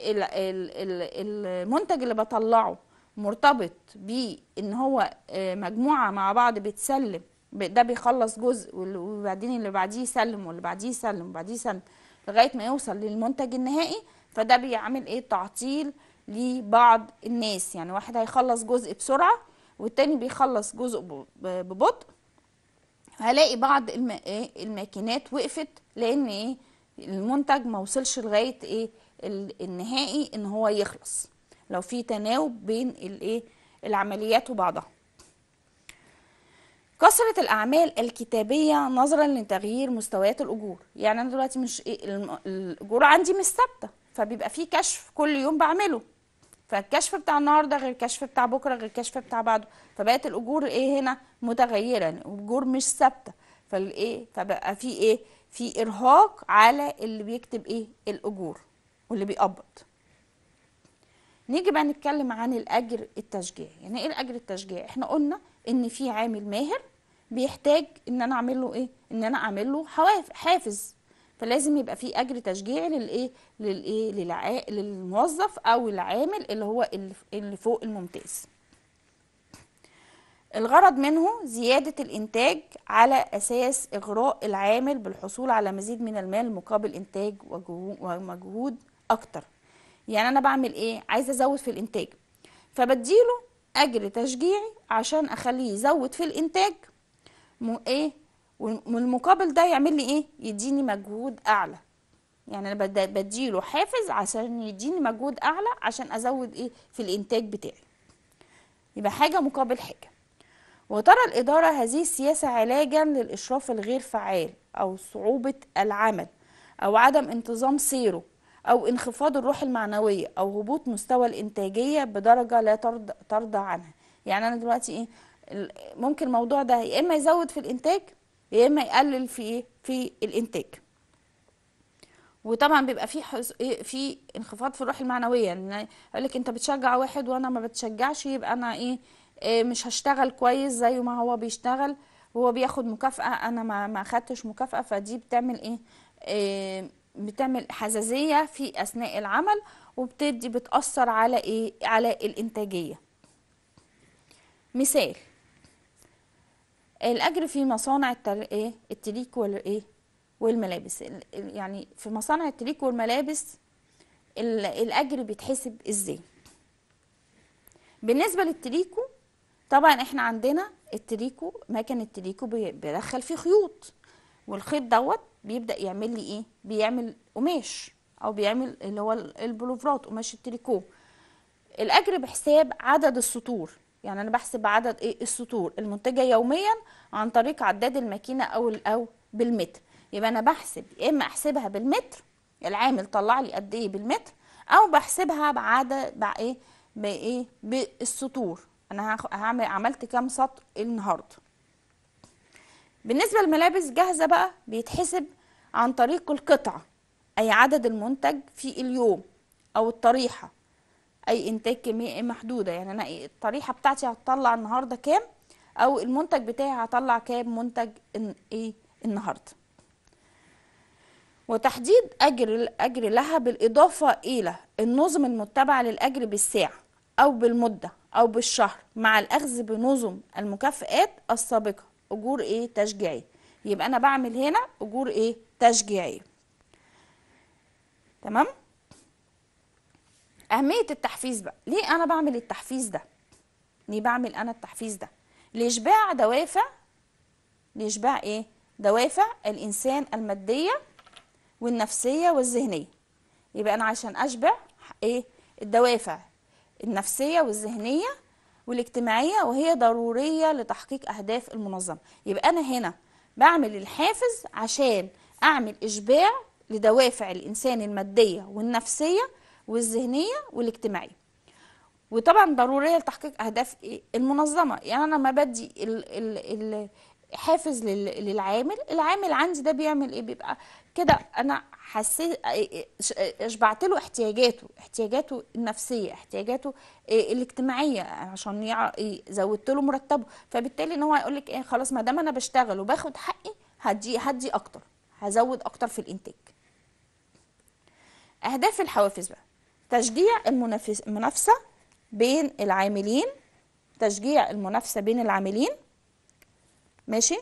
المنتج اللي بطلعه مرتبط بان هو آه، مجموعه مع بعض بتسلم ده بيخلص جزء وبعدين اللي بعديه يسلم واللي بعديه يسلم وبعديه يسلم لغايه ما يوصل للمنتج النهائي فده بيعمل ايه تعطيل لبعض الناس يعني واحد هيخلص جزء بسرعه والتاني بيخلص جزء ببطء هلاقي بعض الم... ايه؟ الماكينات وقفت لان ايه المنتج ما وصلش لغايه ايه النهائي ان هو يخلص لو في تناوب بين الايه العمليات وبعضها كثرة الأعمال الكتابية نظرا لتغيير مستويات الأجور يعني أنا دلوقتي مش إيه الأجور عندي مش ثابتة فبيبقى في كشف كل يوم بعمله فالكشف بتاع النهارده غير الكشف بتاع بكره غير الكشف بتاع بعده فبقت الاجور ايه هنا متغيره يعني الاجور مش ثابته فالايه فبقى في ايه في ارهاق على اللي بيكتب ايه الاجور واللي بيقبض نيجي بقى نتكلم عن الاجر التشجيعي يعني ايه الاجر التشجيعي احنا قلنا ان في عامل ماهر بيحتاج ان انا اعمل له ايه ان انا اعمل له حافز فلازم يبقى في اجر تشجيعي للايه للايه للع... للموظف او العامل اللي هو اللي فوق الممتاز الغرض منه زيادة الإنتاج على أساس إغراء العامل بالحصول على مزيد من المال مقابل إنتاج ومجهود أكتر يعني انا بعمل ايه عايزه ازود في الانتاج فبديله اجر تشجيعي عشان اخليه يزود في الانتاج ايه والمقابل ده يعمل لي ايه يديني مجهود اعلى يعني انا بديله حافز عشان يديني مجهود اعلى عشان ازود ايه في الانتاج بتاعي يبقى حاجه مقابل حاجه وترى الاداره هذه السياسه علاجا للاشراف الغير فعال او صعوبه العمل او عدم انتظام سيره أو انخفاض الروح المعنوية أو هبوط مستوى الإنتاجية بدرجة لا ترضى عنها يعني أنا دلوقتي إيه ممكن الموضوع ده يا إما يزود في الإنتاج يا إما يقلل في إيه في الإنتاج وطبعا بيبقى في حز... إيه، في انخفاض في الروح المعنويه يعني يقول لك انت بتشجع واحد وانا ما بتشجعش يبقى انا ايه, إيه مش هشتغل كويس زي ما هو بيشتغل وهو بياخد مكافاه انا ما ما خدتش مكافاه فدي بتعمل ايه, إيه بتعمل حزازيه في اثناء العمل وبتدي بتاثر على ايه على الانتاجيه مثال الاجر في مصانع ايه التليك والايه والملابس يعني في مصانع التليك والملابس الاجر بيتحسب ازاي بالنسبه للتريكو طبعا احنا عندنا التريكو مكن التريكو بيدخل فيه خيوط والخيط دوت بيبدا يعمل لي ايه بيعمل قماش او بيعمل اللي هو البلوفرات قماش التريكو الاجر بحساب عدد السطور يعني انا بحسب عدد ايه السطور المنتجه يوميا عن طريق عداد الماكينه او او بالمتر يبقى انا بحسب يا اما احسبها بالمتر العامل طلع لي قد ايه بالمتر او بحسبها بعدد بع ايه بايه بالسطور انا هعمل عملت كام سطر النهارده بالنسبة للملابس جاهزة بقى بيتحسب عن طريق القطعة أي عدد المنتج في اليوم أو الطريحة أي إنتاج كمية محدودة يعني أنا الطريحة بتاعتي هتطلع النهاردة كام أو المنتج بتاعي هطلع كام منتج إيه النهاردة وتحديد أجر الأجر لها بالإضافة إلى النظم المتبعة للأجر بالساعة أو بالمدة أو بالشهر مع الأخذ بنظم المكافئات السابقة اجور ايه تشجيعيه يبقى انا بعمل هنا اجور ايه تشجيعيه تمام اهميه التحفيز بقى ليه انا بعمل التحفيز ده ليه بعمل انا التحفيز ده لاشباع دوافع لاشباع ايه دوافع الانسان الماديه والنفسيه والذهنيه يبقى انا عشان اشبع ايه الدوافع النفسيه والذهنيه والاجتماعية وهي ضرورية لتحقيق أهداف المنظمة يبقى أنا هنا بعمل الحافز عشان أعمل إشباع لدوافع الإنسان المادية والنفسية والذهنية والاجتماعية وطبعا ضرورية لتحقيق أهداف المنظمة يعني أنا ما بدي ال ال ال حافز للعامل العامل عندي ده بيعمل ايه بيبقى كده انا حسيت اشبعت له احتياجاته احتياجاته النفسيه احتياجاته آه، الاجتماعيه عشان زودت له مرتبه فبالتالي ان هو هيقول لك ايه خلاص ما دام انا بشتغل وباخد حقي هدي هدي اكتر هزود اكتر في الانتاج اهداف الحوافز بقى تشجيع المنافسه بين العاملين تشجيع المنافسه بين العاملين ماشي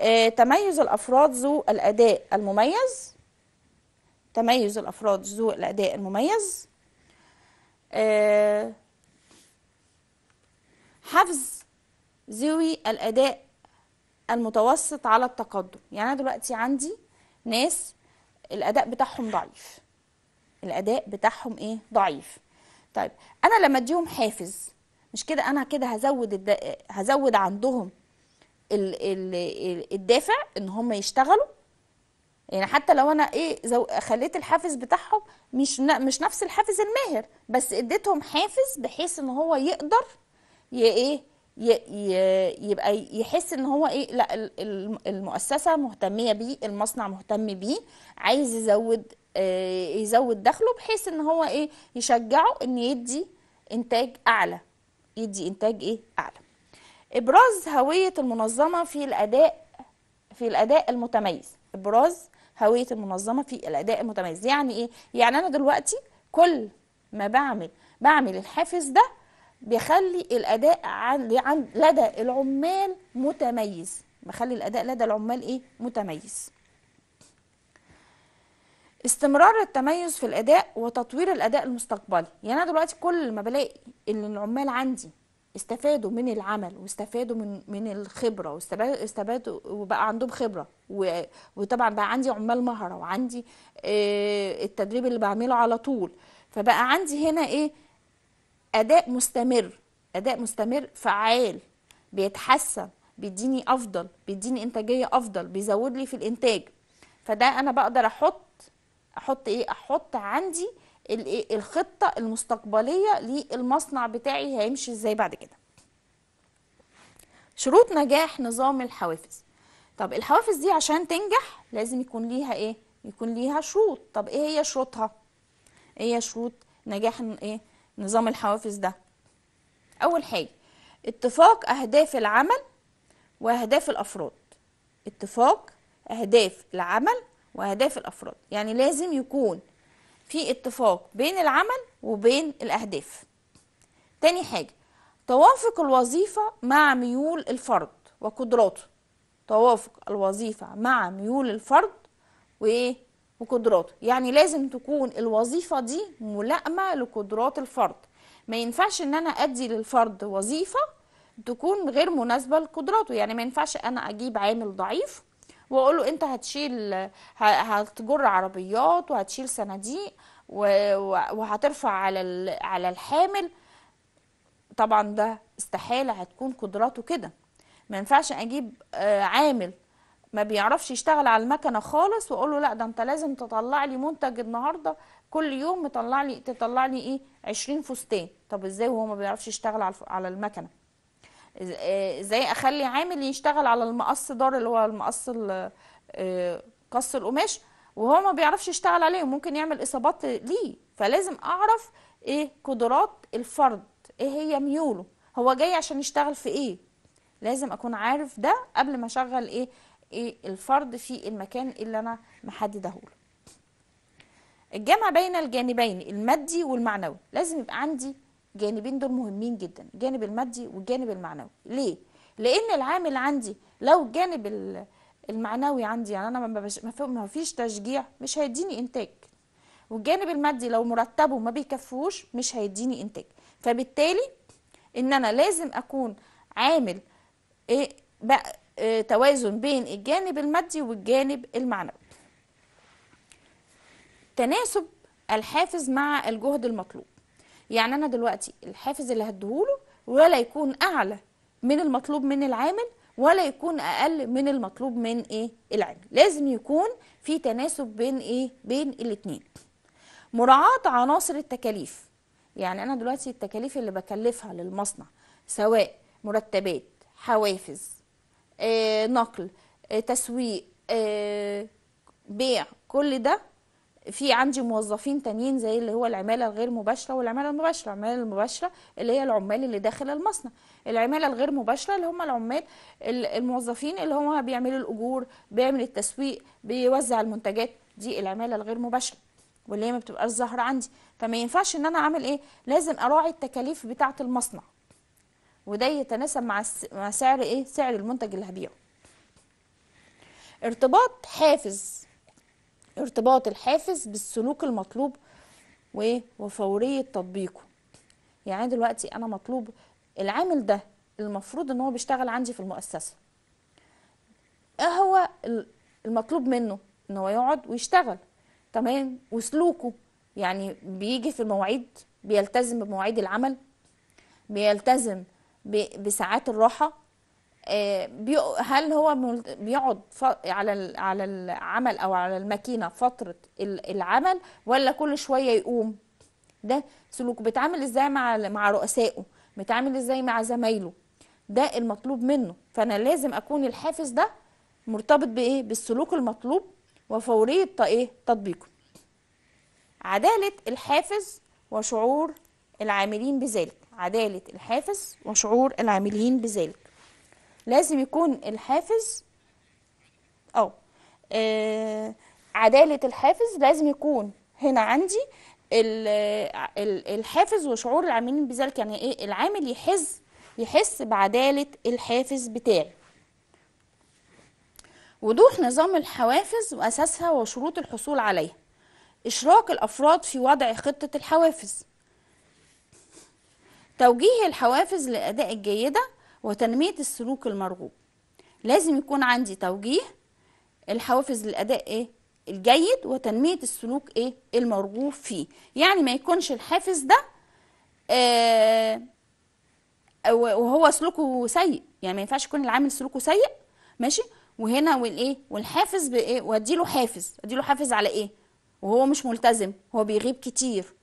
آه، تميز الافراد ذو الاداء المميز تميز الأفراد ذو الأداء المميز آه، حفز ذوي الأداء المتوسط على التقدم يعني أنا دلوقتي عندي ناس الأداء بتاعهم ضعيف الأداء بتاعهم إيه ضعيف طيب أنا لما أديهم حافز مش كده أنا كده هزود هزود عندهم الدافع إن هم يشتغلوا يعني حتى لو انا ايه زو خليت الحافز بتاعهم مش مش نفس الحافز الماهر بس اديتهم حافز بحيث ان هو يقدر ي ايه ي... ي... يبقى يحس ان هو ايه لا المؤسسه مهتميه بيه المصنع مهتم بيه عايز يزود آه يزود دخله بحيث ان هو ايه يشجعه ان يدي انتاج اعلى يدي انتاج ايه اعلى ابراز هويه المنظمه في الاداء في الاداء المتميز ابراز هويه المنظمه في الاداء المتميز يعني ايه يعني انا دلوقتي كل ما بعمل بعمل الحافز ده بيخلي الاداء عن لدى العمال متميز بخلي الاداء لدى العمال ايه متميز استمرار التميز في الاداء وتطوير الاداء المستقبلي يعني انا دلوقتي كل ما بلاقي ان العمال عندي استفادوا من العمل واستفادوا من من الخبره واستفادوا وبقى عندهم خبره وطبعا بقى عندي عمال مهره وعندي آه، التدريب اللي بعمله على طول فبقى عندي هنا ايه اداء مستمر اداء مستمر فعال بيتحسن بيديني افضل بيديني انتاجيه افضل بيزود لي في الانتاج فده انا بقدر احط احط ايه احط عندي إيه، الخطه المستقبليه للمصنع بتاعي هيمشي ازاي بعد كده شروط نجاح نظام الحوافز طب الحوافز دي عشان تنجح لازم يكون ليها ايه يكون ليها شروط طب ايه هي شروطها ايه هي شروط نجاح ايه نظام الحوافز ده اول حاجه اتفاق اهداف العمل واهداف الافراد اتفاق اهداف العمل واهداف الافراد يعني لازم يكون في اتفاق بين العمل وبين الأهداف تاني حاجة توافق الوظيفة مع ميول الفرد وقدراته توافق الوظيفة مع ميول الفرد وإيه وقدراته يعني لازم تكون الوظيفة دي ملائمة لقدرات الفرد ما ينفعش ان انا ادي للفرد وظيفة تكون غير مناسبة لقدراته يعني ما ينفعش انا اجيب عامل ضعيف واقول له انت هتشيل هتجر عربيات وهتشيل صناديق وهترفع على على الحامل طبعا ده استحاله هتكون قدراته كده ما ينفعش اجيب آه، عامل ما بيعرفش يشتغل على المكنه خالص واقول له لا ده انت لازم تطلع لي منتج النهارده كل يوم مطلع لي تطلع لي ايه 20 فستان طب ازاي وهو ما بيعرفش يشتغل على المكنه آه، ازاي اخلي عامل يشتغل على المقص دار اللي هو المقص آه، قص القماش وهو ما بيعرفش يشتغل عليه وممكن يعمل اصابات ليه فلازم اعرف ايه قدرات الفرد ايه هي ميوله هو جاي عشان يشتغل في ايه لازم اكون عارف ده قبل ما اشغل ايه ايه الفرد في المكان اللي انا محدده له الجمع بين الجانبين المادي والمعنوي لازم يبقى عندي الجانبين دول مهمين جدا الجانب المادي والجانب المعنوي ليه لان العامل عندي لو الجانب المعنوي عندي يعني انا ما فيش تشجيع مش هيديني انتاج والجانب المادي لو مرتبه ما بيكفوش مش هيديني انتاج فبالتالي ان انا لازم اكون عامل ايه بقى ايه توازن بين الجانب المادي والجانب المعنوي تناسب الحافز مع الجهد المطلوب يعني انا دلوقتي الحافز اللي هديهوله ولا يكون اعلى من المطلوب من العامل ولا يكون اقل من المطلوب من ايه العامل لازم يكون في تناسب بين ايه بين الاثنين مراعاه عناصر التكاليف يعني انا دلوقتي التكاليف اللي بكلفها للمصنع سواء مرتبات حوافز آه، نقل آه، تسويق آه، بيع كل ده في عندي موظفين تانيين زي اللي هو العماله الغير مباشره والعماله المباشره العماله المباشره اللي هي العمال اللي داخل المصنع العماله الغير مباشره اللي هم العمال الموظفين اللي هم بيعملوا الاجور بيعمل التسويق بيوزع المنتجات دي العماله الغير مباشره واللي هي ما بتبقاش ظاهره عندي فما ينفعش ان انا اعمل ايه لازم اراعي التكاليف بتاعه المصنع وده يتناسب مع مع سعر ايه سعر المنتج اللي هبيعه ارتباط حافز ارتباط الحافز بالسلوك المطلوب وفورية تطبيقه يعني دلوقتي أنا مطلوب العامل ده المفروض ان هو بيشتغل عندي في المؤسسة ايه هو المطلوب منه ان هو يقعد ويشتغل تمام وسلوكه يعني بيجي في المواعيد بيلتزم بمواعيد العمل بيلتزم بساعات الراحة هل هو بيقعد على على العمل او على الماكينه فتره العمل ولا كل شويه يقوم ده سلوكه بيتعامل ازاي مع مع رؤسائه بيتعامل ازاي مع زمايله ده المطلوب منه فانا لازم اكون الحافز ده مرتبط بايه بالسلوك المطلوب وفوريه ايه تطبيقه عداله الحافز وشعور العاملين بذلك عداله الحافز وشعور العاملين بذلك لازم يكون الحافز أو آه عدالة الحافز لازم يكون هنا عندي الحافز وشعور العاملين بذلك يعني ايه العامل يحس يحس بعدالة الحافز بتاعي وضوح نظام الحوافز وأساسها وشروط الحصول عليها إشراك الأفراد في وضع خطة الحوافز توجيه الحوافز للأداء الجيدة وتنمية السلوك المرغوب لازم يكون عندي توجيه الحوافز للأداء إيه؟ الجيد وتنمية السلوك إيه؟ المرغوب فيه يعني ما يكونش الحافز ده آه وهو سلوكه سيء يعني ما ينفعش يكون العامل سلوكه سيء ماشي وهنا والايه والحافز بايه واديله حافز اديله حافز على ايه وهو مش ملتزم هو بيغيب كتير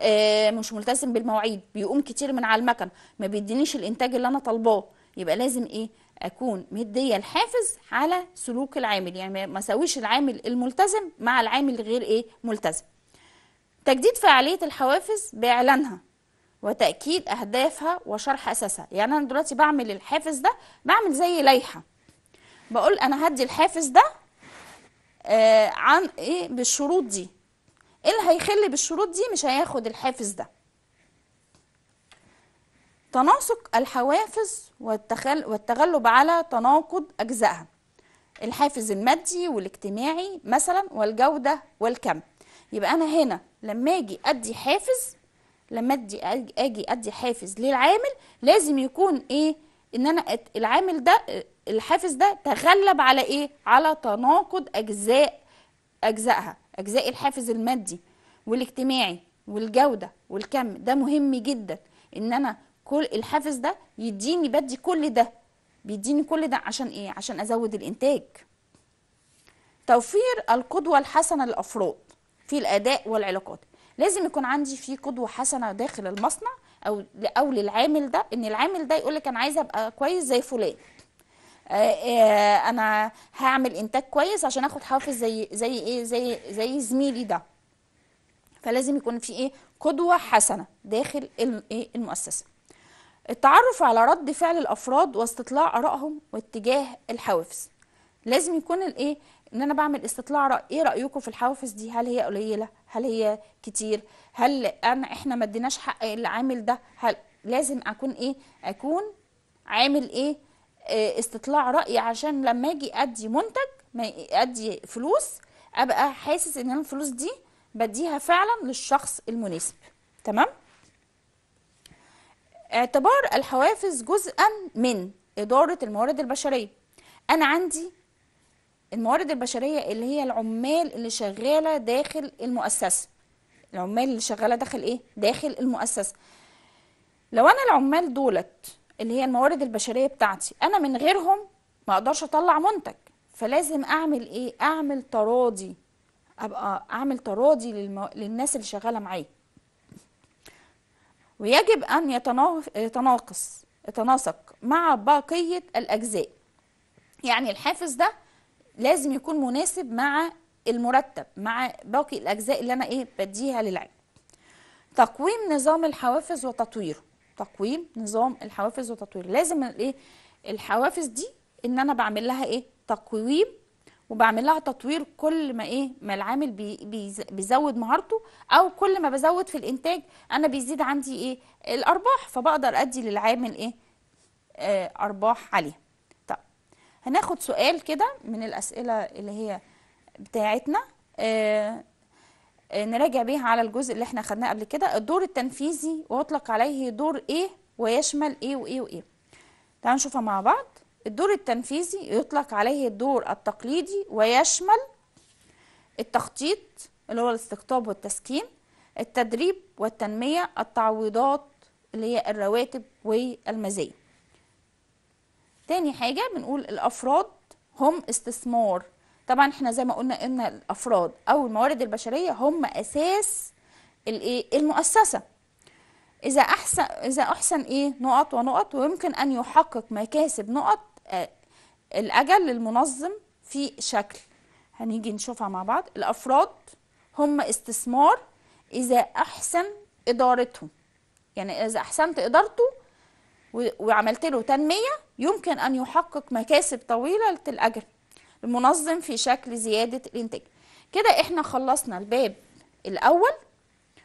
آه، مش ملتزم بالمواعيد بيقوم كتير من على المكن ما بيدينيش الانتاج اللي انا طالباه يبقى لازم ايه اكون مديه الحافز على سلوك العامل يعني ما اسويش العامل الملتزم مع العامل الغير ايه ملتزم تجديد فعاليه الحوافز باعلانها وتاكيد اهدافها وشرح اساسها يعني انا دلوقتي بعمل الحافز ده بعمل زي لائحه بقول انا هدي الحافز ده آه عن ايه بالشروط دي إيه اللي هيخل بالشروط دي مش هياخد الحافز ده تناسق الحوافز والتخل والتغلب على تناقض أجزائها الحافز المادي والاجتماعي مثلا والجودة والكم يبقى أنا هنا لما أجي أدي حافز لما أدي أجي أدي حافز للعامل لازم يكون إيه إن أنا العامل ده الحافز ده تغلب على إيه على تناقض أجزاء أجزائها أجزاء الحافز المادي والاجتماعي والجودة والكم ده مهم جدا إن أنا كل الحافز ده يديني بدي كل ده بيديني كل ده عشان إيه؟ عشان أزود الإنتاج توفير القدوة الحسنة للأفراد في الأداء والعلاقات لازم يكون عندي في قدوة حسنة داخل المصنع أو أو للعامل ده إن العامل ده يقول لك أنا عايز أبقى كويس زي فلان آه، آه، انا هعمل انتاج كويس عشان اخد حافز زي زي ايه زي زي زميلي ده فلازم يكون في ايه قدوه حسنه داخل ايه المؤسسه التعرف على رد فعل الافراد واستطلاع ارائهم واتجاه الحوافز لازم يكون الايه ان انا بعمل استطلاع رأي ايه رايكم في الحوافز دي هل هي قليله هل هي كتير هل انا احنا ما اديناش حق العامل ده هل لازم اكون ايه اكون عامل ايه آه، استطلاع راي عشان لما اجي ادي منتج ما ادي فلوس ابقى حاسس ان الفلوس دي بديها فعلا للشخص المناسب تمام اعتبار الحوافز جزءا من اداره الموارد البشريه انا عندي الموارد البشريه اللي هي العمال اللي شغاله داخل المؤسسه العمال اللي شغاله داخل ايه داخل المؤسسه لو انا العمال دولت اللي هي الموارد البشريه بتاعتي انا من غيرهم ما اقدرش اطلع منتج فلازم اعمل ايه اعمل تراضي ابقى اعمل تراضي للمو... للناس اللي شغاله معايا ويجب ان يتناقص يتناسق مع بقيه الاجزاء يعني الحافز ده لازم يكون مناسب مع المرتب مع باقي الاجزاء اللي انا ايه بديها للعلم تقويم نظام الحوافز وتطويره تقويم نظام الحوافز وتطوير لازم الايه الحوافز دي ان انا بعمل لها ايه تقويم وبعمل لها تطوير كل ما ايه ما العامل بي بيزود مهارته او كل ما بزود في الانتاج انا بيزيد عندي ايه الارباح فبقدر ادي للعامل ايه آه ارباح عليه طب هناخد سؤال كده من الاسئله اللي هي بتاعتنا آه آه، نراجع بيها على الجزء اللي احنا خدناه قبل كده الدور التنفيذي ويطلق عليه دور ايه ويشمل ايه وايه وايه تعالوا نشوفها مع بعض الدور التنفيذي يطلق عليه الدور التقليدي ويشمل التخطيط اللي هو الاستقطاب والتسكين التدريب والتنمية التعويضات اللي هي الرواتب والمزايا تاني حاجة بنقول الأفراد هم استثمار طبعا احنا زي ما قلنا ان الافراد او الموارد البشريه هم اساس الايه المؤسسه اذا احسن اذا احسن ايه نقط ونقط ويمكن ان يحقق مكاسب نقط آه الاجل للمنظم في شكل هنيجي نشوفها مع بعض الافراد هم استثمار اذا احسن ادارتهم يعني اذا احسنت ادارته وعملت له تنميه يمكن ان يحقق مكاسب طويله الاجل المنظم في شكل زيادة الإنتاج كده إحنا خلصنا الباب الأول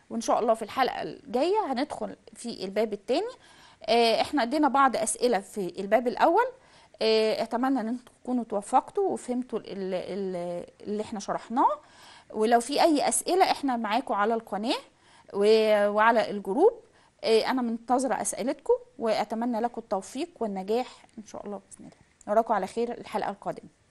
وإن شاء الله في الحلقة الجاية هندخل في الباب الثاني آه، إحنا ادينا بعض أسئلة في الباب الأول آه، أتمنى إن أنتم تكونوا توفقتوا وفهمتوا اللي إحنا شرحناه ولو في أي أسئلة إحنا معاكم على القناة وعلى الجروب آه، أنا منتظرة أسئلتكم وأتمنى لكم التوفيق والنجاح إن شاء الله بإذن الله نراكم على خير الحلقة القادمة